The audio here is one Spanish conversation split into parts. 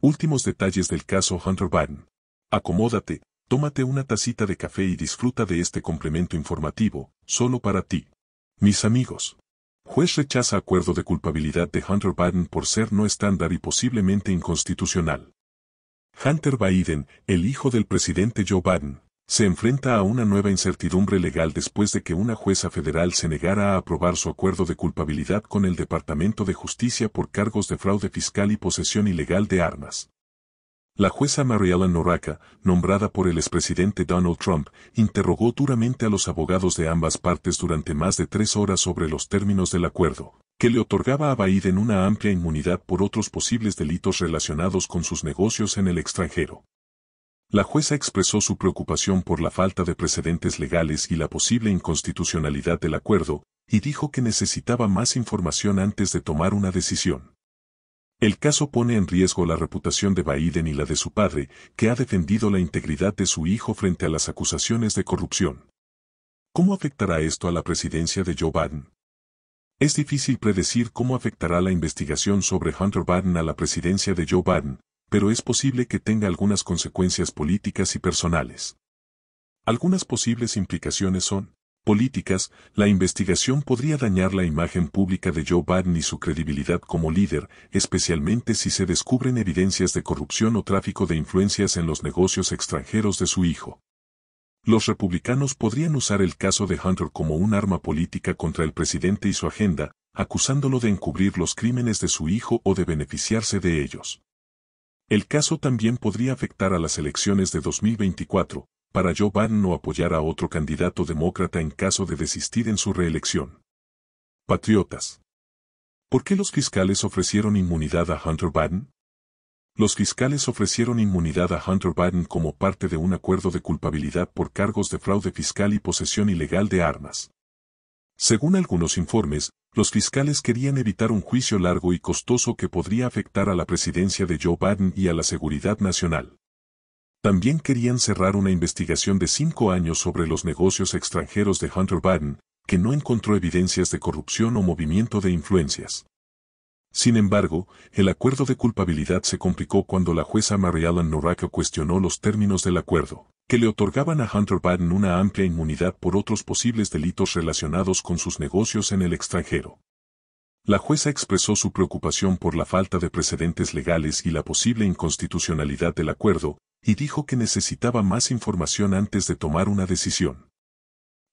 Últimos detalles del caso Hunter Biden. Acomódate, tómate una tacita de café y disfruta de este complemento informativo, solo para ti. Mis amigos. Juez rechaza acuerdo de culpabilidad de Hunter Biden por ser no estándar y posiblemente inconstitucional. Hunter Biden, el hijo del presidente Joe Biden, se enfrenta a una nueva incertidumbre legal después de que una jueza federal se negara a aprobar su acuerdo de culpabilidad con el Departamento de Justicia por cargos de fraude fiscal y posesión ilegal de armas. La jueza Mariela Noraca, nombrada por el expresidente Donald Trump, interrogó duramente a los abogados de ambas partes durante más de tres horas sobre los términos del acuerdo, que le otorgaba a Biden una amplia inmunidad por otros posibles delitos relacionados con sus negocios en el extranjero. La jueza expresó su preocupación por la falta de precedentes legales y la posible inconstitucionalidad del acuerdo, y dijo que necesitaba más información antes de tomar una decisión. El caso pone en riesgo la reputación de Biden y la de su padre, que ha defendido la integridad de su hijo frente a las acusaciones de corrupción. ¿Cómo afectará esto a la presidencia de Joe Biden? Es difícil predecir cómo afectará la investigación sobre Hunter Biden a la presidencia de Joe Biden, pero es posible que tenga algunas consecuencias políticas y personales. Algunas posibles implicaciones son, políticas, la investigación podría dañar la imagen pública de Joe Biden y su credibilidad como líder, especialmente si se descubren evidencias de corrupción o tráfico de influencias en los negocios extranjeros de su hijo. Los republicanos podrían usar el caso de Hunter como un arma política contra el presidente y su agenda, acusándolo de encubrir los crímenes de su hijo o de beneficiarse de ellos. El caso también podría afectar a las elecciones de 2024, para Joe Biden no apoyar a otro candidato demócrata en caso de desistir en su reelección. Patriotas. ¿Por qué los fiscales ofrecieron inmunidad a Hunter Biden? Los fiscales ofrecieron inmunidad a Hunter Biden como parte de un acuerdo de culpabilidad por cargos de fraude fiscal y posesión ilegal de armas. Según algunos informes, los fiscales querían evitar un juicio largo y costoso que podría afectar a la presidencia de Joe Biden y a la seguridad nacional. También querían cerrar una investigación de cinco años sobre los negocios extranjeros de Hunter Biden, que no encontró evidencias de corrupción o movimiento de influencias. Sin embargo, el acuerdo de culpabilidad se complicó cuando la jueza Mary Ellen Noraco cuestionó los términos del acuerdo que le otorgaban a Hunter Biden una amplia inmunidad por otros posibles delitos relacionados con sus negocios en el extranjero. La jueza expresó su preocupación por la falta de precedentes legales y la posible inconstitucionalidad del acuerdo, y dijo que necesitaba más información antes de tomar una decisión.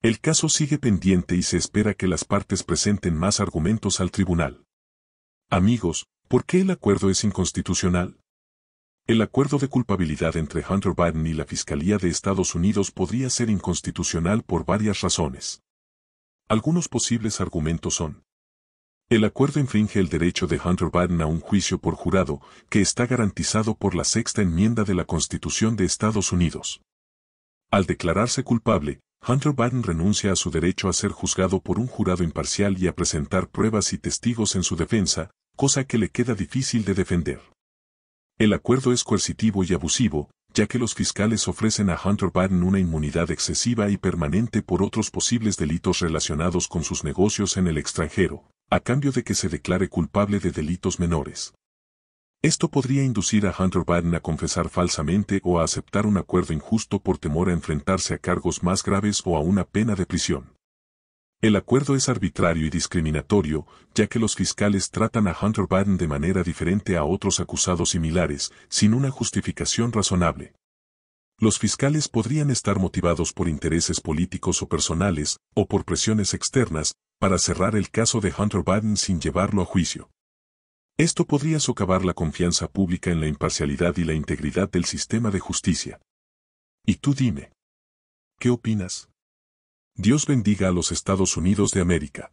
El caso sigue pendiente y se espera que las partes presenten más argumentos al tribunal. Amigos, ¿por qué el acuerdo es inconstitucional? El acuerdo de culpabilidad entre Hunter Biden y la Fiscalía de Estados Unidos podría ser inconstitucional por varias razones. Algunos posibles argumentos son. El acuerdo infringe el derecho de Hunter Biden a un juicio por jurado, que está garantizado por la sexta enmienda de la Constitución de Estados Unidos. Al declararse culpable, Hunter Biden renuncia a su derecho a ser juzgado por un jurado imparcial y a presentar pruebas y testigos en su defensa, cosa que le queda difícil de defender. El acuerdo es coercitivo y abusivo, ya que los fiscales ofrecen a Hunter Biden una inmunidad excesiva y permanente por otros posibles delitos relacionados con sus negocios en el extranjero, a cambio de que se declare culpable de delitos menores. Esto podría inducir a Hunter Biden a confesar falsamente o a aceptar un acuerdo injusto por temor a enfrentarse a cargos más graves o a una pena de prisión. El acuerdo es arbitrario y discriminatorio, ya que los fiscales tratan a Hunter Biden de manera diferente a otros acusados similares, sin una justificación razonable. Los fiscales podrían estar motivados por intereses políticos o personales, o por presiones externas, para cerrar el caso de Hunter Biden sin llevarlo a juicio. Esto podría socavar la confianza pública en la imparcialidad y la integridad del sistema de justicia. Y tú dime, ¿qué opinas? Dios bendiga a los Estados Unidos de América.